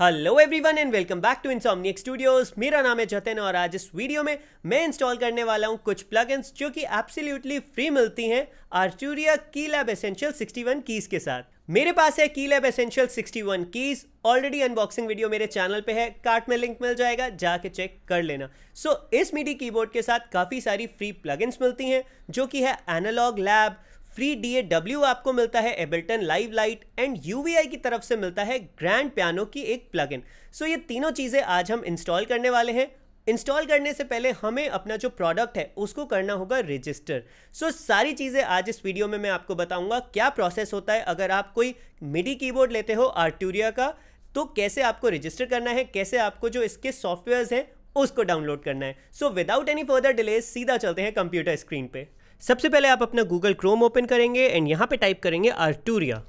Hello everyone and welcome back to Insomniac Studios मेरा नाम है जतिन और आज इस वीडियो में मैं इंस्टॉल करने वाला हूं कुछ प्लगइन्स जो कि एब्सोल्युटली फ्री मिलती हैं आर्चूरिया की लैब एसेंशियल 61 कीज के साथ मेरे पास है KeyLab Essential 61 keys already unboxing video मेरे चैनल पे है कार्ट में लिंक मिल जाएगा जाके चेक कर लेना सो so, इस मीडी कीबोर्ड के साथ काफ़ी सारी फ्री प्लगइन्स मिलती हैं जो कि है एनालॉग लैब फ्री डब्ल्यू आपको मिलता है एबल्टन लाइव लाइट एंड आई की तरफ से मिलता है ग्रैंड पियानो की एक प्लग इन सो ये तीनों चीज़ें आज हम इंस्टॉल करने वाले हैं इंस्टॉल करने से पहले हमें अपना जो प्रोडक्ट है उसको करना होगा रजिस्टर सो so, सारी चीज़ें आज इस वीडियो में मैं आपको बताऊंगा क्या प्रोसेस होता है अगर आप कोई मिडी कीबोर्ड लेते हो आर्ट्यूरिया का तो कैसे आपको रजिस्टर करना है कैसे आपको जो इसके सॉफ्टवेयर्स हैं उसको डाउनलोड करना है so without any further delay सीधा चलते हैं कंप्यूटर स्क्रीन पर सबसे पहले आप अपना गूगल क्रोम ओपन करेंगे एंड यहाँ पे टाइप करेंगे आर्टूरिया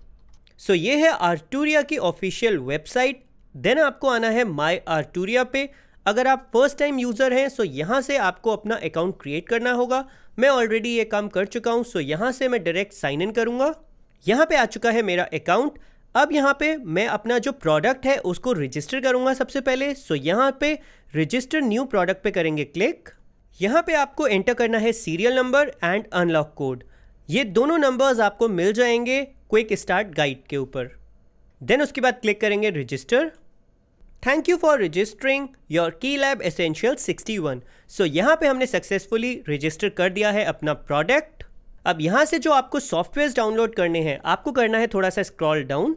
सो so ये है आर्टूरिया की ऑफिशियल वेबसाइट देन आपको आना है माई आर्टूरिया पे अगर आप फर्स्ट टाइम यूज़र हैं सो यहाँ से आपको अपना अकाउंट क्रिएट करना होगा मैं ऑलरेडी ये काम कर चुका हूँ सो यहाँ से मैं डायरेक्ट साइन इन करूँगा यहाँ पे आ चुका है मेरा अकाउंट अब यहाँ पे मैं अपना जो प्रोडक्ट है उसको रजिस्टर करूँगा सबसे पहले सो यहाँ पे रजिस्टर न्यू प्रोडक्ट पे करेंगे क्लिक यहाँ पे आपको एंटर करना है serial number and unlock code ये दोनों नंबर्स आपको मिल जाएंगे क्विक स्टार्ट गाइड के ऊपर देन उसके बाद क्लिक करेंगे register thank you for registering your KeyLab Essential 61 so यहाँ पे हमने सक्सेसफुली रजिस्टर कर दिया है अपना प्रोडक्ट अब यहाँ से जो आपको सॉफ्टवेयर डाउनलोड करने हैं आपको करना है थोड़ा सा स्क्रॉल डाउन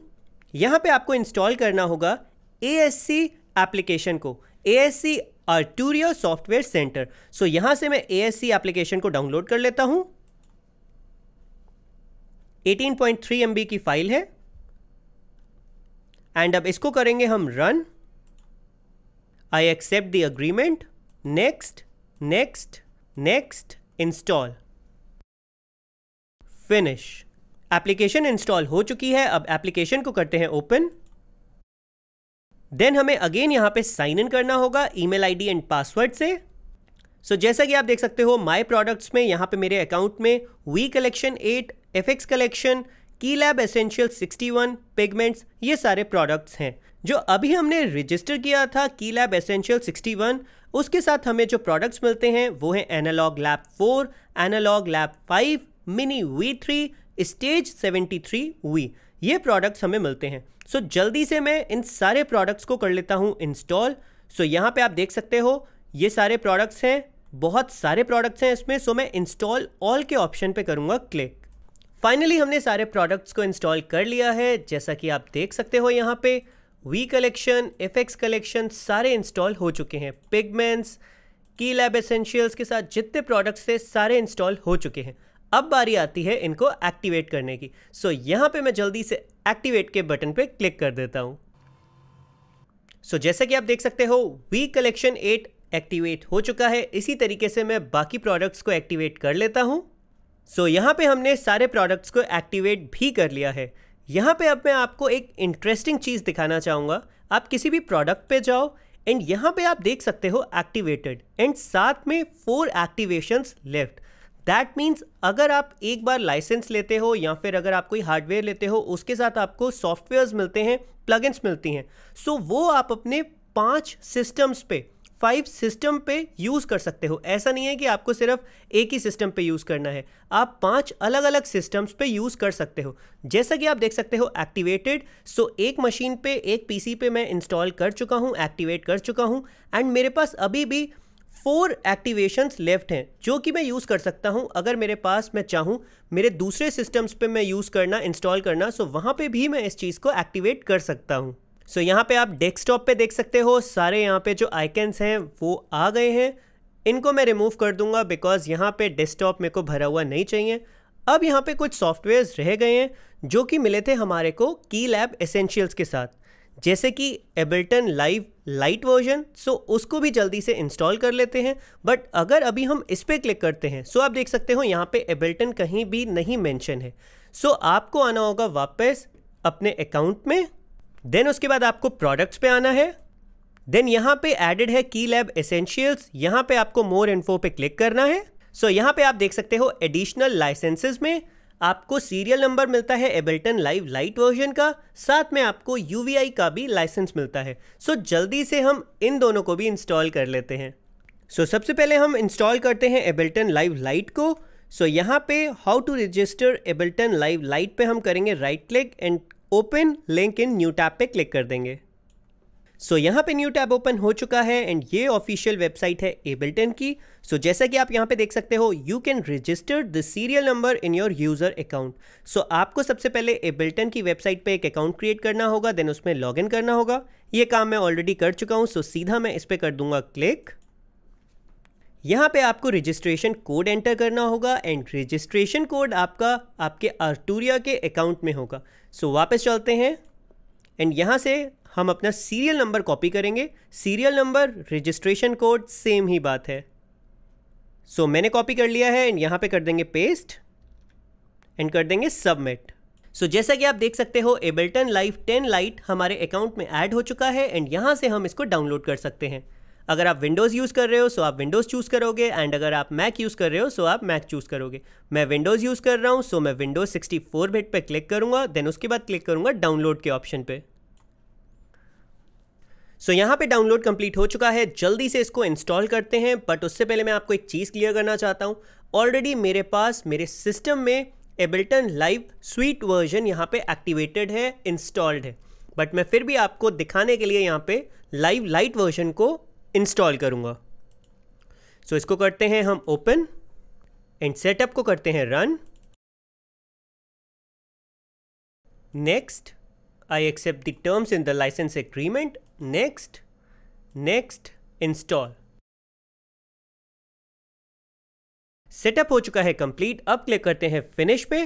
यहाँ पे आपको इंस्टॉल करना होगा ए एस सी एप्लीकेशन को A S C Arturia software center so यहां से मैं ए एप्लीकेशन को डाउनलोड कर लेता हूं 18.3 एमबी की फाइल है एंड अब इसको करेंगे हम run I accept the agreement next next next install finish application install हो चुकी है अब एप्लीकेशन को करते हैं ओपन देन हमें अगेन यहाँ पे साइन इन करना होगा ईमेल आईडी एंड पासवर्ड से सो so, जैसा कि आप देख सकते हो माई प्रोडक्ट्स में यहाँ पे मेरे अकाउंट में V Collection eight F X Collection KeyLab Essential sixty one Pigments ये सारे प्रोडक्ट्स हैं जो अभी हमने रजिस्टर किया था की लैब एसेंशियल सिक्सटी वन उसके साथ हमें जो प्रोडक्ट्स मिलते हैं वो हैं Analog Lab four Analog Lab five Mini V three Stage seventy three V ये प्रोडक्ट्स हमें मिलते हैं सो so, जल्दी से मैं इन सारे प्रोडक्ट्स को कर लेता हूँ इंस्टॉल सो so, यहाँ पे आप देख सकते हो ये सारे प्रोडक्ट्स हैं बहुत सारे प्रोडक्ट्स हैं इसमें सो so मैं इंस्टॉल ऑल के ऑप्शन पे करूँगा क्लिक फाइनली हमने सारे प्रोडक्ट्स को इंस्टॉल कर लिया है जैसा कि आप देख सकते हो यहाँ पे वी कलेक्शन एफ कलेक्शन सारे इंस्टॉल हो चुके हैं पिगमेंट्स की लैब एसेंशियल्स के साथ जितने प्रोडक्ट्स थे सारे इंस्टॉल हो चुके हैं अब बारी आती है इनको एक्टिवेट करने की सो so, यहाँ पे मैं जल्दी से एक्टिवेट के बटन पे क्लिक कर देता हूँ सो so, जैसा कि आप देख सकते हो वी कलेक्शन एट एक्टिवेट हो चुका है इसी तरीके से मैं बाकी प्रोडक्ट्स को एक्टिवेट कर लेता हूँ सो so, यहाँ पे हमने सारे प्रोडक्ट्स को एक्टिवेट भी कर लिया है यहाँ पे अब मैं आपको एक इंटरेस्टिंग चीज़ दिखाना चाहूँगा आप किसी भी प्रोडक्ट पे जाओ एंड यहाँ पे आप देख सकते हो एक्टिवेटेड एंड साथ में four activations left that means अगर आप एक बार लाइसेंस लेते हो या फिर अगर आप कोई हार्डवेयर लेते हो उसके साथ आपको सॉफ्टवेयर्स मिलते हैं प्लगइन्स मिलती हैं सो so, वो आप अपने पांच सिस्टम्स पे फाइव सिस्टम पे यूज़ कर सकते हो ऐसा नहीं है कि आपको सिर्फ एक ही सिस्टम पे यूज़ करना है आप पांच अलग अलग सिस्टम्स पे यूज़ कर सकते हो जैसा कि आप देख सकते हो एक्टिवेटेड सो एक मशीन पे एक पीसी पे मैं इंस्टॉल कर चुका हूँ एक्टिवेट कर चुका हूँ एंड मेरे पास अभी भी फोर एक्टिवेशंस लेफ्ट हैं जो कि मैं यूज़ कर सकता हूँ अगर मेरे पास मैं चाहूँ मेरे दूसरे सिस्टम्स पे मैं यूज़ करना इंस्टॉल करना सो वहाँ पे भी मैं इस चीज़ को एक्टिवेट कर सकता हूँ सो so, यहाँ पे आप डेस्कटॉप पे देख सकते हो सारे यहाँ पे जो आइकन्स हैं वो आ गए हैं इनको मैं रिमूव कर दूंगा बिकॉज यहाँ पे डेस्कटॉप मेरे को भरा हुआ नहीं चाहिए अब यहाँ पे कुछ सॉफ्टवेयर्स रह गए हैं जो कि मिले थे हमारे को की लैब एसेंशियल्स के साथ जैसे कि Ableton Live Lite version so उसको भी जल्दी से इंस्टॉल कर लेते हैं बट अगर अभी हम इस पर क्लिक करते हैं सो so आप देख सकते हो यहाँ पे एबल्टन कहीं भी नहीं मेंशन है सो so आपको आना होगा वापस अपने अकाउंट में देन उसके बाद आपको प्रोडक्ट्स पे आना है देन यहाँ पे एडेड है की लैब एसेंशियल्स यहाँ पे आपको मोर इन्फो पे क्लिक करना है सो so यहाँ पे आप देख सकते हो एडिशनल लाइसेंसेज में आपको सीरियल नंबर मिलता है एबल्टन लाइव लाइट वर्जन का साथ में आपको यू का भी लाइसेंस मिलता है सो जल्दी से हम इन दोनों को भी इंस्टॉल कर लेते हैं सो सबसे पहले हम इंस्टॉल करते हैं एबल्टन लाइव लाइट को सो यहाँ पे how to register Ableton Live Lite पे हम करेंगे right click and open link in new tab पे क्लिक कर देंगे सो so, यहाँ पे न्यू टैब ओपन हो चुका है एंड ये ऑफिशियल वेबसाइट है एबल्टन की सो so, जैसा कि आप यहाँ पे देख सकते हो you can register the serial number in your user account so आपको सबसे पहले एबल्टन की वेबसाइट पे एक अकाउंट क्रिएट करना होगा देन उसमें लॉग इन करना होगा ये काम मैं ऑलरेडी कर चुका हूँ सो so सीधा मैं इस पर कर दूंगा क्लिक यहाँ पे आपको रजिस्ट्रेशन कोड एंटर करना होगा एंड रजिस्ट्रेशन कोड आपका आपके आर्टूरिया के अकाउंट में होगा सो so, वापस चलते हैं एंड यहाँ से हम अपना सीरियल नंबर कॉपी करेंगे serial number registration code same ही बात है सो so, मैंने कॉपी कर लिया है एंड यहाँ पे कर देंगे पेस्ट एंड कर देंगे सबमिट सो so, जैसा कि आप देख सकते हो एबल्टन लाइफ 10 लाइट हमारे अकाउंट में ऐड हो चुका है एंड यहाँ से हम इसको डाउनलोड कर सकते हैं अगर आप विंडोज़ यूज़ कर रहे हो सो आप विंडोज़ चूज़ करोगे एंड अगर आप मैक यूज़ कर रहे हो सो आप मैक चूज़ करोगे मैं विंडोज़ यूज़ कर रहा हूँ सो मैं विंडोज़ 64 बिट पे क्लिक करूँगा देन उसके बाद क्लिक करूँगा डाउनलोड के ऑप्शन पे सो so, यहाँ पे डाउनलोड कंप्लीट हो चुका है जल्दी से इसको इंस्टॉल करते हैं बट उससे पहले मैं आपको एक चीज़ क्लियर करना चाहता हूँ ऑलरेडी मेरे पास मेरे सिस्टम में एबल्टन लाइव स्वीट वर्जन यहाँ पे एक्टिवेटेड है इंस्टॉल्ड है बट मैं फिर भी आपको दिखाने के लिए यहाँ पे लाइव लाइट वर्जन को इंस्टॉल करूँगा सो so, इसको करते हैं हम ओपन एंड सेटअप को करते हैं run next I accept the terms in the license agreement. Next, next, install. Setup हो चुका है कंप्लीट अब क्लिक करते हैं फिनिश पे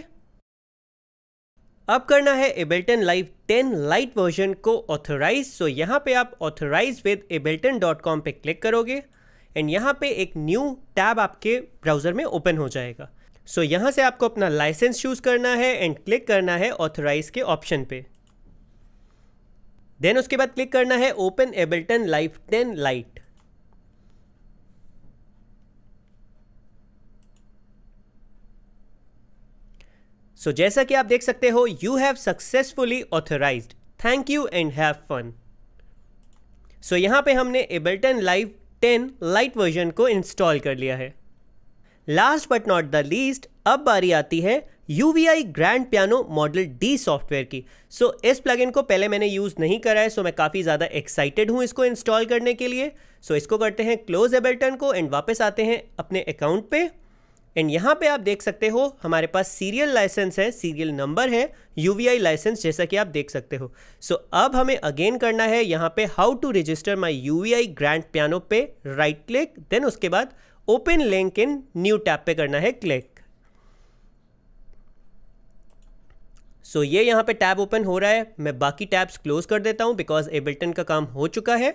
अब करना है एबेल्टन लाइव 10 लाइट वर्जन को ऑथोराइज सो यहाँ पे आप authorize with Ableton dot com पर क्लिक करोगे एंड यहाँ पे एक न्यू टैब आपके ब्राउज़र में ओपन हो जाएगा सो so यहाँ से आपको अपना लाइसेंस चूज़ करना है एंड क्लिक करना है ऑथोराइज के ऑप्शन पे देन उसके बाद क्लिक करना है open Ableton Live ten Lite so जैसा कि आप देख सकते हो you have successfully authorize thank you and have fun so यहां पे हमने Ableton Live ten Lite version को इंस्टॉल कर लिया है last but not the least अब बारी आती है U V I Grand piano model D software की सो so, इस प्लगइन को पहले मैंने यूज़ नहीं करा है सो so मैं काफ़ी ज़्यादा एक्साइटेड हूँ इसको इंस्टॉल करने के लिए सो so, इसको करते हैं क्लोज एबल्टन को एंड वापस आते हैं अपने अकाउंट पे एंड यहाँ पे आप देख सकते हो हमारे पास सीरियल लाइसेंस है सीरियल नंबर है यू लाइसेंस जैसा कि आप देख सकते हो सो so, अब हमें अगेन करना है यहाँ पे how to register my U V I Grand Piano पे राइट क्लिक देन उसके बाद open link in new tab पे करना है क्लिक सो ये यहाँ पे टैब ओपन हो रहा है मैं बाकी टैब्स क्लोज कर देता हूँ बिकॉज एबिल्टन का काम हो चुका है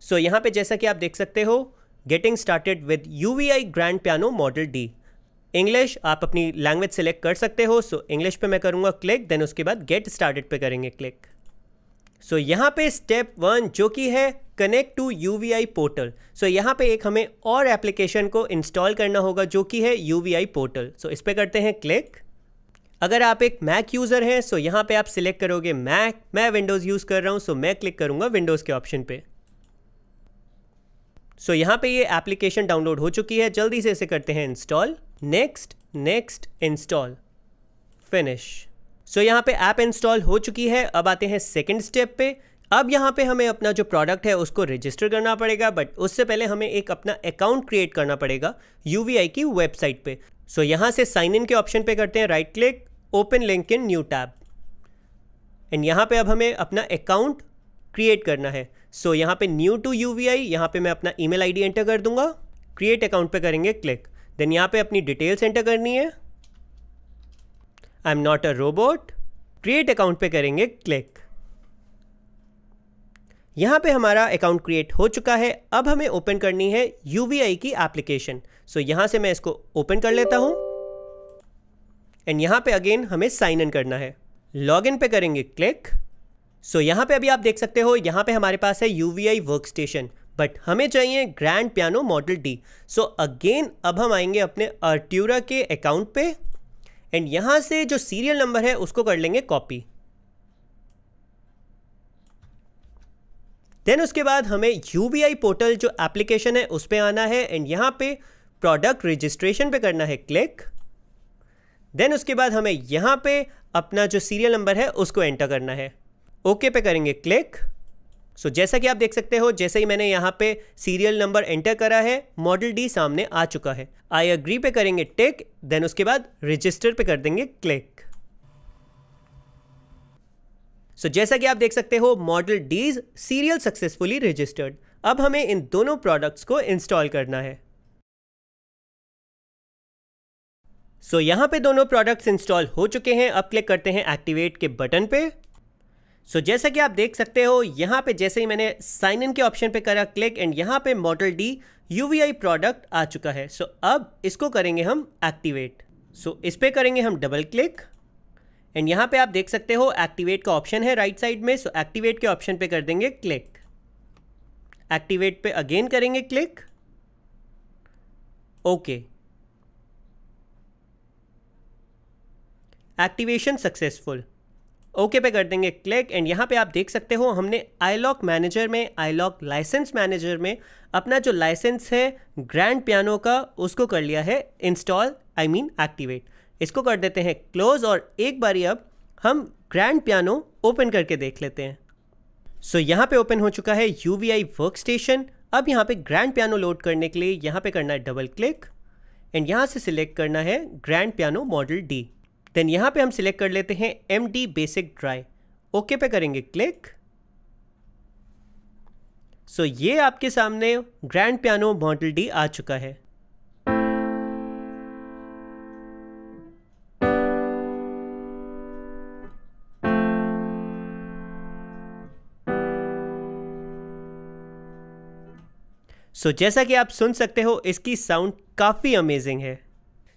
सो so, यहाँ पे जैसा कि आप देख सकते हो getting started with U V I Grand piano model D English आप अपनी लैंग्वेज सेलेक्ट कर सकते हो सो so, इंग्लिश पे मैं करूँगा क्लिक देन उसके बाद गेट स्टार्टेड पे करेंगे क्लिक सो so, यहाँ पे स्टेप वन जो कि है connect to U V I portal so यहाँ पे एक हमें और एप्लीकेशन को इंस्टॉल करना होगा जो कि है U V I portal so इस पर करते हैं क्लिक अगर आप एक मैक यूज़र हैं सो यहाँ पे आप सिलेक्ट करोगे मैक मैं विंडोज़ यूज़ कर रहा हूँ सो मैं क्लिक करूंगा विंडोज़ के ऑप्शन पे सो यहाँ पे ये एप्लीकेशन डाउनलोड हो चुकी है जल्दी से इसे करते हैं install next next install finish so यहाँ पे ऐप इंस्टॉल हो चुकी है अब आते हैं सेकेंड स्टेप पे अब यहाँ पे हमें अपना जो प्रोडक्ट है उसको रजिस्टर करना पड़ेगा बट उससे पहले हमें एक अपना अकाउंट क्रिएट करना पड़ेगा यू की वेबसाइट पे सो so, यहाँ से साइन इन के ऑप्शन पे करते हैं right click open link in new tab and यहाँ पे अब हमें अपना अकाउंट क्रिएट करना है सो so, यहाँ पे new to U V I यहाँ पर मैं अपना email I D enter कर दूंगा क्रिएट अकाउंट पे करेंगे क्लिक देन यहाँ पे अपनी डिटेल्स एंटर करनी है I am not a robot create account पे करेंगे क्लिक यहाँ पे हमारा अकाउंट क्रिएट हो चुका है अब हमें ओपन करनी है यू की एप्लीकेशन सो यहाँ से मैं इसको ओपन कर लेता हूँ एंड यहाँ पे अगेन हमें साइन इन करना है लॉग इन पे करेंगे क्लिक सो so, यहाँ पे अभी आप देख सकते हो यहाँ पे हमारे पास है U V work station but हमें चाहिए grand piano model D so again अब हम आएंगे अपने अर्ट्यूरा के अकाउंट पे एंड यहाँ से जो सीरियल नंबर है उसको कर लेंगे कॉपी देन उसके बाद हमें यू पोर्टल जो एप्लीकेशन है उस पर आना है एंड यहाँ पे प्रोडक्ट रजिस्ट्रेशन पे करना है क्लिक देन उसके बाद हमें यहाँ पे अपना जो सीरियल नंबर है उसको एंटर करना है ओके okay पे करेंगे क्लिक सो so, जैसा कि आप देख सकते हो जैसे ही मैंने यहाँ पे सीरियल नंबर एंटर करा है मॉडल डी सामने आ चुका है आई अग्री पे करेंगे टिक देन उसके बाद रजिस्टर पे कर देंगे क्लिक सो so, जैसा कि आप देख सकते हो model D's serial successfully registered अब हमें इन दोनों प्रोडक्ट्स को इंस्टॉल करना है सो so, यहां पे दोनों प्रोडक्ट्स इंस्टॉल हो चुके हैं अब क्लिक करते हैं एक्टिवेट के बटन पे सो so, जैसा कि आप देख सकते हो यहां पे जैसे ही मैंने साइन इन के ऑप्शन पे करा क्लिक एंड यहां पे मॉडल डी यूवीआई प्रोडक्ट आ चुका है सो so, अब इसको करेंगे हम एक्टिवेट सो so, इस पर करेंगे हम डबल क्लिक एंड यहाँ पे आप देख सकते हो एक्टिवेट का ऑप्शन है राइट right साइड में सो एक्टिवेट के ऑप्शन पे कर देंगे क्लिक एक्टिवेट पे अगेन करेंगे click okay activation successful okay पे कर देंगे क्लिक एंड यहाँ पे आप देख सकते हो हमने आईलॉक मैनेजर में आईलॉक लाइसेंस मैनेजर में अपना जो लाइसेंस है ग्रैंड पियानो का उसको कर लिया है इंस्टॉल आई मीन एक्टिवेट इसको कर देते हैं क्लोज और एक बारी अब हम ग्रैंड पियानो ओपन करके देख लेते हैं सो so, यहाँ पे ओपन हो चुका है U V I work station अब यहाँ पे ग्रैंड पियानो लोड करने के लिए यहाँ पे करना है डबल क्लिक एंड यहाँ से सिलेक्ट करना है grand piano model D then यहाँ पे हम सिलेक्ट कर लेते हैं M D basic dry okay पे करेंगे क्लिक सो so, ये आपके सामने ग्रैंड पियानो मॉडल डी आ चुका है सो so, जैसा कि आप सुन सकते हो इसकी साउंड काफ़ी अमेजिंग है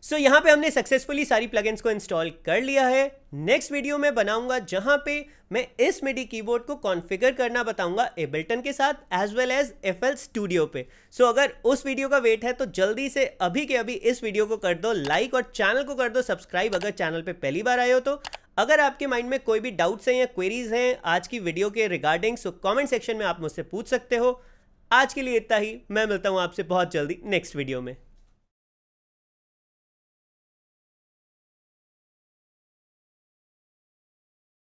सो so, यहाँ पे हमने सक्सेसफुली सारी प्लगइन्स को इंस्टॉल कर लिया है नेक्स्ट वीडियो में बनाऊंगा जहां पे मैं इस मिडी कीबोर्ड को कॉन्फ़िगर करना बताऊंगा एबल्टन के साथ as well as F L studio पे सो so, अगर उस वीडियो का वेट है तो जल्दी से अभी के अभी इस वीडियो को कर दो लाइक और चैनल को कर दो सब्सक्राइब अगर चैनल पे पहली बार आए हो तो अगर आपके माइंड में कोई भी डाउट्स हैं या क्वेरीज हैं आज की वीडियो के रिगार्डिंग सो कॉमेंट सेक्शन में आप मुझसे पूछ सकते हो आज के लिए इतना ही मैं मिलता हूँ आपसे बहुत जल्दी नेक्स्ट वीडियो में